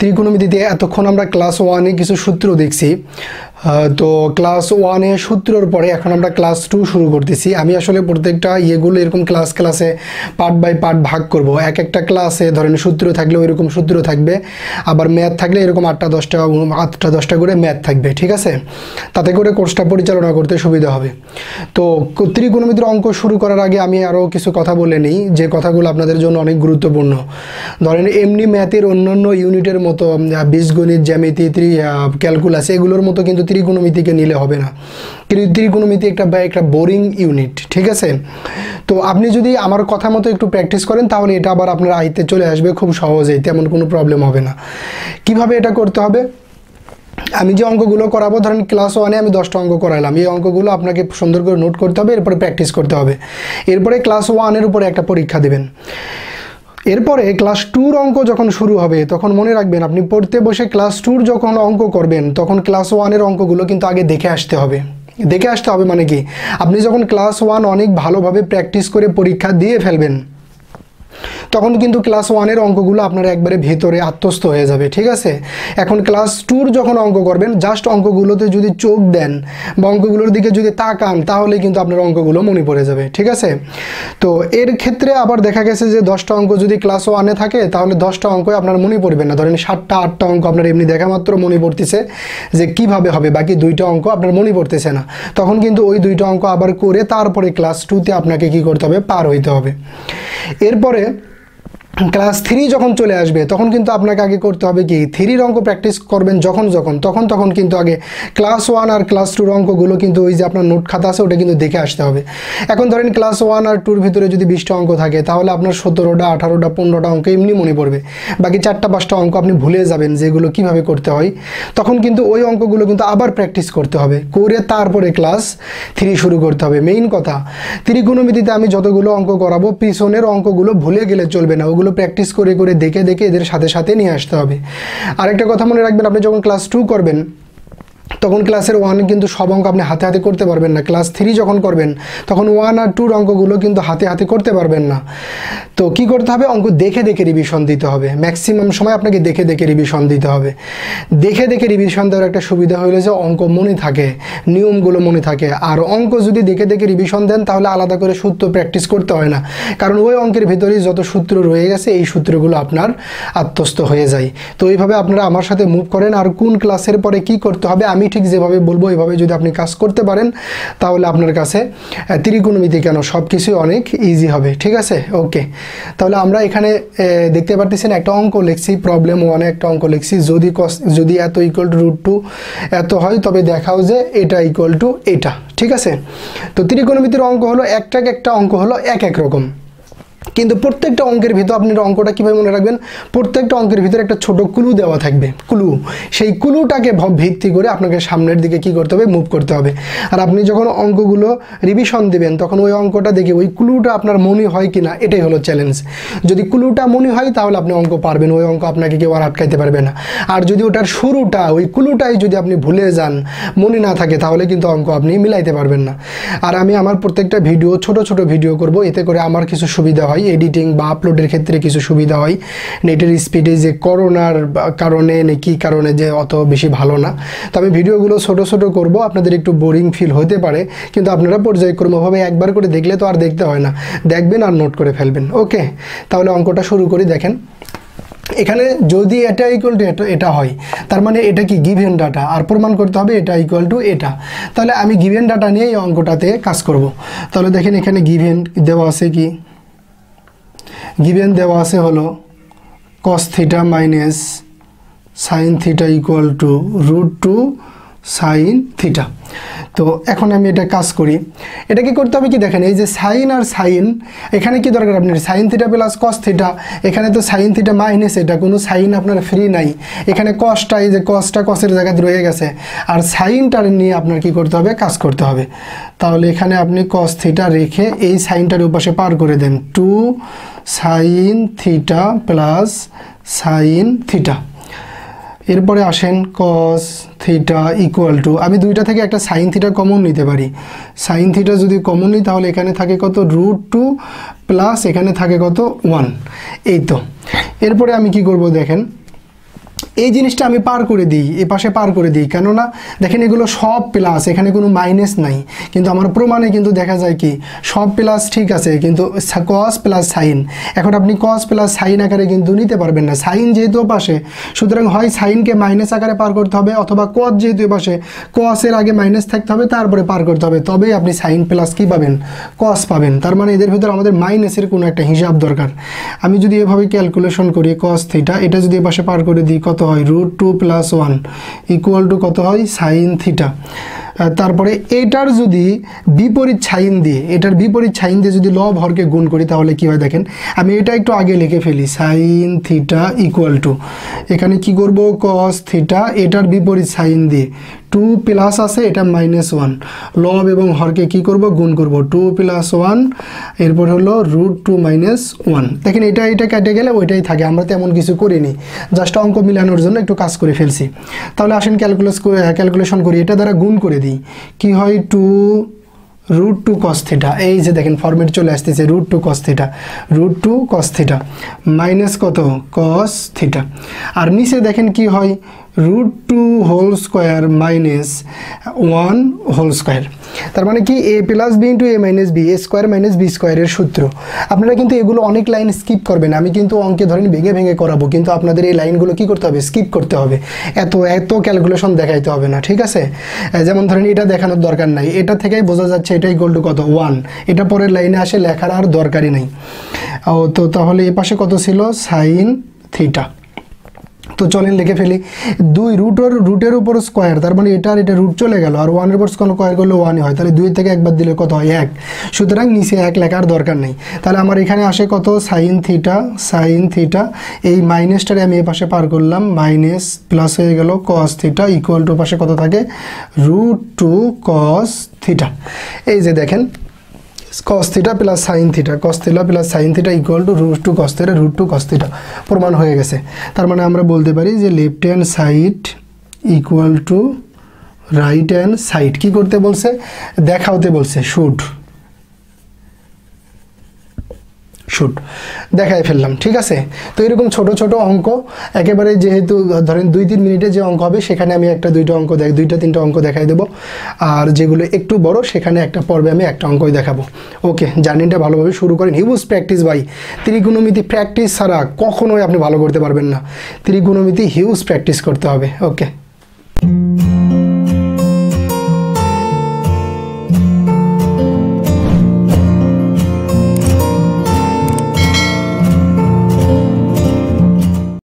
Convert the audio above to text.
ত্রিকোণমিতিতে এতক্ষণ আমরা ক্লাস ওয়ানে কিছু সূত্র দেখছি তো ক্লাস ওয়ানে সূত্রর পরে এখন আমরা ক্লাস টু শুরু করতেছি আমি আসলে প্রত্যেকটা ইয়েগুলো এরকম ক্লাস ক্লাসে পার্ট বাই পার্ট ভাগ করব এক একটা ক্লাসে ধরেন সূত্র থাকলে ওই রকম সূত্র থাকবে আবার ম্যাথ থাকলে এরকম আটটা দশটা আটটা দশটা করে ম্যাথ থাকবে ঠিক আছে তাতে করে কোর্সটা পরিচালনা করতে সুবিধা হবে তো ত্রিকোণমিত্র অঙ্ক শুরু করার আগে আমি আরও কিছু কথা বলে নিই যে কথাগুলো আপনাদের জন্য অনেক গুরুত্বপূর্ণ ধরেন এমনি ম্যাথের অন্যান্য ইউনিটের মতো বীজগণিত জ্যামিতি ত্রি ক্যালকুলাস এগুলোর মতো কিন্তু ত্রিগুণমিতিকে নিলে হবে না ত্রিগুণমিতি একটা একটা বোরিং ইউনিট ঠিক আছে তো আপনি যদি আমার কথা মতো একটু প্র্যাকটিস করেন তাহলে এটা আবার আপনার আয়ত্তে চলে আসবে খুব সহজেই তেমন কোনো প্রবলেম হবে না কিভাবে এটা করতে হবে আমি যে অঙ্কগুলো করাবো ধরেন ক্লাস ওয়ানে আমি দশটা অঙ্ক করাইলাম এই অঙ্কগুলো আপনাকে সুন্দর করে নোট করতে হবে এরপরে প্র্যাকটিস করতে হবে এরপরে ক্লাস ওয়ানের উপরে একটা পরীক্ষা দেবেন এরপরে ক্লাস টুর অঙ্ক যখন শুরু হবে তখন মনে রাখবেন আপনি পড়তে বসে ক্লাস টুর যখন অঙ্ক করবেন তখন ক্লাস ওয়ানের অঙ্কগুলো কিন্তু আগে দেখে আসতে হবে দেখে আসতে হবে মানে কি আপনি যখন ক্লাস ওয়ান অনেক ভালোভাবে প্র্যাকটিস করে পরীক্ষা দিয়ে ফেলবেন তখন কিন্তু ক্লাস ওয়ানের অঙ্কগুলো আপনার একবারে ভেতরে আত্মস্থ হয়ে যাবে ঠিক আছে এখন ক্লাস টুর যখন অঙ্ক করবেন জাস্ট অঙ্কগুলোতে যদি চোখ দেন বা অঙ্কগুলোর দিকে যদি তাকান তাহলে কিন্তু আপনার অঙ্কগুলো মনে পড়ে যাবে ঠিক আছে তো এর ক্ষেত্রে আবার দেখা গেছে যে দশটা অঙ্ক যদি ক্লাস ওয়ানে থাকে তাহলে দশটা অঙ্ক আপনার মনে পড়বে না ধরেন সাতটা আটটা অঙ্ক আপনার এমনি দেখা মাত্র মনে পড়তেছে যে কিভাবে হবে বাকি দুইটা অঙ্ক আপনার মনে পড়তেছে না তখন কিন্তু ওই দুইটা অঙ্ক আবার করে তারপরে ক্লাস টুতে আপনাকে কি করতে হবে পার হইতে হবে এরপরে ক্লাস থ্রি যখন চলে আসবে তখন কিন্তু আপনাকে আগে করতে হবে কি থ্রির অঙ্ক প্র্যাকটিস করবেন যখন যখন তখন তখন কিন্তু আগে ক্লাস ওয়ান আর ক্লাস টুর অঙ্কগুলো কিন্তু ওই যে আপনার নোট খাতা আছে ওটা কিন্তু দেখে আসতে হবে এখন ধরেন ক্লাস ওয়ান আর টুর ভিতরে যদি বিশটা অঙ্ক থাকে তাহলে আপনার সতেরোটা আঠারোটা পনেরোটা অঙ্ক এমনি মনে পড়বে বাকি চারটা পাঁচটা অঙ্ক আপনি ভুলে যাবেন যেগুলো কিভাবে করতে হয় তখন কিন্তু ওই অঙ্কগুলো কিন্তু আবার প্র্যাকটিস করতে হবে করে তারপরে ক্লাস থ্রি শুরু করতে হবে মেইন কথা ত্রিকোণমিতিতে আমি যতগুলো অঙ্ক করাবো পিছনের অঙ্কগুলো ভুলে গেলে চলবে না ওগুলো এগুলো প্র্যাকটিস করে করে দেখে দেখে এদের সাথে সাথে নিয়ে আসতে হবে আরেকটা কথা মনে রাখবেন আপনি যখন ক্লাস টু করবেন তখন ক্লাসের ওয়ান কিন্তু সব অঙ্ক আপনি হাতে হাতে করতে পারবেন না ক্লাস থ্রি যখন করবেন তখন ওয়ান আর টুর অঙ্কগুলো কিন্তু হাতে হাতে করতে পারবেন না তো কি করতে হবে অঙ্ক দেখে দেখে রিভিশন দিতে হবে ম্যাক্সিমাম সময় আপনাকে দেখে দেখে রিভিশন দিতে হবে দেখে দেখে রিভিশন দেওয়ার একটা সুবিধা হলো যে অঙ্ক মনে থাকে নিয়মগুলো মনে থাকে আর অঙ্ক যদি দেখে দেখে রিভিশন দেন তাহলে আলাদা করে সূত্র প্র্যাকটিস করতে হয় না কারণ ওই অঙ্কের ভিতরেই যত সূত্র রয়ে গেছে এই সূত্রগুলো আপনার আত্মস্থ হয়ে যায় তো এইভাবে আপনারা আমার সাথে মুভ করেন আর কোন ক্লাসের পরে কি করতে হবে আমি আমি ঠিক যেভাবে বলবো এভাবে যদি আপনি কাজ করতে পারেন তাহলে আপনার কাছে ত্রিকোণমিতি কেন সব কিছুই অনেক ইজি হবে ঠিক আছে ওকে তাহলে আমরা এখানে দেখতে পারতেছেন একটা অঙ্ক লিখছি প্রবলেম ওয়ানে একটা অঙ্ক লিখছি যদি কস যদি এত ইকুয়াল টু রুট টু এত হয় তবে দেখাও যে এটা ইকুয়াল টু এটা ঠিক আছে তো ত্রিকোণমিতির অঙ্ক হলো একটা একটা অঙ্ক হলো এক এক রকম কিন্তু প্রত্যেকটা অঙ্কের ভিতর আপনি অঙ্কটা কীভাবে মনে রাখবেন প্রত্যেকটা অঙ্কের ভিতরে একটা ছোট কুলু দেওয়া থাকবে কুলু সেই কুলুটাকে ভিত্তি করে আপনাকে সামনের দিকে কি করতে হবে মুভ করতে হবে আর আপনি যখন অঙ্কগুলো রিভিশন দেবেন তখন ওই অঙ্কটা দেখে ওই কুলুটা আপনার মনে হয় কি না এটাই হলো চ্যালেঞ্জ যদি কুলুটা মনে হয় তাহলে আপনি অঙ্ক পারবেন ওই অঙ্ক আপনাকে কেউ আর আটকাইতে পারবে না আর যদি ওটার শুরুটা ওই কুলুটাই যদি আপনি ভুলে যান মনে না থাকে তাহলে কিন্তু অঙ্ক আপনি মিলাইতে পারবেন না আর আমি আমার প্রত্যেকটা ভিডিও ছোট ছোট ভিডিও করব এতে করে আমার কিছু সুবিধা হয় এডিটিং বা আপলোডের ক্ষেত্রে কিছু সুবিধা হয় নেটের স্পিডে যে করোনার কারণে নাকি কারণে যে অত বেশি ভালো না তো আমি ভিডিওগুলো ছোট ছোট করব আপনাদের একটু বোরিং ফিল হতে পারে কিন্তু আপনারা পর্যায়ক্রমভাবে একবার করে দেখলে তো আর দেখতে হয় না দেখবেন আর নোট করে ফেলবেন ওকে তাহলে অঙ্কটা শুরু করি দেখেন এখানে যদি এটা ইকুয়াল টু এটা এটা হয় তার মানে এটা কি গিভেন ডাটা আর প্রমাণ করতে হবে এটা ইকুয়াল টু এটা তাহলে আমি গিভেন ডাটা নিয়ে এই অঙ্কটাতে কাজ করব তাহলে দেখেন এখানে গিভেন দেওয়া আছে কি গিভেন দেওয়া আছে হলো cos theta minus sine theta equal to root two sine theta তো এখন আমি এটা কাজ করি এটা কি করতে হবে কি দেখেন এই যে সাইন আর সাইন এখানে কি দরকার আপনার sine theta plus cos theta এখানে তো সাইন থিটা মাইনাস এটা কোনো সাইন আপনার ফ্রি নাই এখানে কসটা এই যে কসটা কসের জায়গায় রয়ে গেছে আর সাইনটার নিয়ে আপনার কি করতে হবে কাজ করতে হবে তাহলে এখানে আপনি কস থিটা রেখে এই সাইনটার উপাশে পার করে দেন two sine theta plus sine theta এরপরে আসেন কস থিটা ইকুয়াল টু আমি দুইটা থেকে একটা সাইন থিটা কমন নিতে পারি সাইন থিটা যদি কমন নিই তাহলে এখানে থাকে কত রুট টু প্লাস এখানে থাকে কত ওয়ান এই তো এরপরে আমি কি করব দেখেন এই জিনিসটা আমি পার করে দিই এ পাশে পার করে দিই কেননা দেখেন এগুলো সব প্লাস এখানে কোনো মাইনাস নাই কিন্তু আমার প্রমাণে কিন্তু দেখা যায় কি সব প্লাস ঠিক আছে কিন্তু কস প্লাস সাইন এখন আপনি কস প্লাস সাইন আকারে কিন্তু নিতে পারবেন না সাইন যেহেতু পাশে সুতরাং হয় সাইনকে মাইনাস আকারে পার করতে হবে অথবা কস যেহেতু পাশে কসের আগে মাইনাস থাকতে হবে তারপরে পার করতে হবে তবেই আপনি সাইন প্লাস কী পাবেন কস পাবেন তার মানে এদের ভিতরে আমাদের মাইনাসের কোনো একটা হিসাব দরকার আমি যদি এভাবে ক্যালকুলেশন করি কস থিটা এটা যদি এ পাশে পার করে দিই কত হয় root two plus one equal to কত হয় সাইন থিটা তারপরে এটার যদি বিপরীত ছাইন দিয়ে এটার বিপরীত ছাইন দিয়ে যদি ল হরকে গুণ করি তাহলে কী হয় দেখেন আমি এটা একটু আগে লিখে ফেলি সাইন থিটা ইকুয়াল টু এখানে কি করব কস থিটা এটার বিপরীত সাইন দিয়ে টু প্লাস আছে এটা মাইনাস ওয়ান লব এবং হরকে কি করব গুণ করব টু প্লাস ওয়ান এরপর হলো রুট টু মাইনাস ওয়ান দেখেন এটা এটা কেটে গেলে ওইটাই থাকে আমরা তেমন কিছু করিনি জাস্ট অঙ্ক মিলানোর জন্য একটু কাজ করে ফেলছি তাহলে আসেন ক্যালকুলেস ক্যালকুলেশন করি এটা দ্বারা গুণ করে দিই কি হয় টু রুট টু কস্থিটা এই যে দেখেন ফর্মেট চলে আসতেছে root two cos theta root two cos theta minus কত কস থিটা আর নিচে দেখেন কি হয় root two whole square minus one whole square তার মানে কি a plus b into a minus b a square minus b স্কোয়ারের সূত্র আপনারা কিন্তু এগুলো অনেক লাইন স্কিপ করবেন আমি কিন্তু অঙ্কে ধরেন ভেঙে ভেঙে করাবো কিন্তু আপনাদের এই লাইনগুলো কি করতে হবে স্কিপ করতে হবে এত এত ক্যালকুলেশন দেখাইতে হবে না ঠিক আছে যেমন ধরেন এটা দেখানোর দরকার নাই এটা থেকেই বোঝা যাচ্ছে এটাই ইকুয়াল টু কত ওয়ান এটা পরের লাইনে আসে লেখার আর দরকারই নেই ও তো তাহলে এ পাশে কত ছিল সাইন থিটা তো চলেন লিখে ফেলি দুই রুটের রুটের উপর স্কোয়ার তার মানে এটার এটা রুট চলে গেল আর ওয়ানের উপর স্কোয়ার করলে ওয়ানই হয় তাহলে দুই থেকে একবার দিলে কত হয় এক সুতরাং নিচে এক লেখার দরকার নেই তাহলে আমার এখানে আসে কত সাইন থিটা সাইন থিটা এই মাইনাসটারে আমি এ পাশে পার করলাম মাইনাস প্লাস হয়ে গেল কস থিটা ইকুয়াল টু পাশে কত থাকে রুট টু কস থিটা এই যে দেখেন cos theta plus sin theta cos theta plus sin theta equal to root 2 cos theta root 2 cos theta প্রমাণ হয়ে গেছে তার মানে আমরা বলতে পারি যে left hand side equal to right hand side কি করতে বলছে দেখাওতে বলছে শুড শুট দেখাই ফেললাম ঠিক আছে তো এরকম ছোট ছোট অঙ্ক একেবারে যেহেতু ধরেন দুই তিন মিনিটে যে অঙ্ক হবে সেখানে আমি একটা দুইটা অঙ্ক দেখ দুইটা তিনটা অঙ্ক দেখাই দেবো আর যেগুলো একটু বড় সেখানে একটা পর্বে আমি একটা অঙ্কই দেখাবো ওকে জার্নিটা ভালোভাবে শুরু করেন হিউজ প্র্যাকটিস ভাই ত্রিগুণমিতি প্র্যাকটিস ছাড়া কখনোই আপনি ভালো করতে পারবেন না ত্রিগুণমিতি হিউজ প্র্যাকটিস করতে হবে ওকে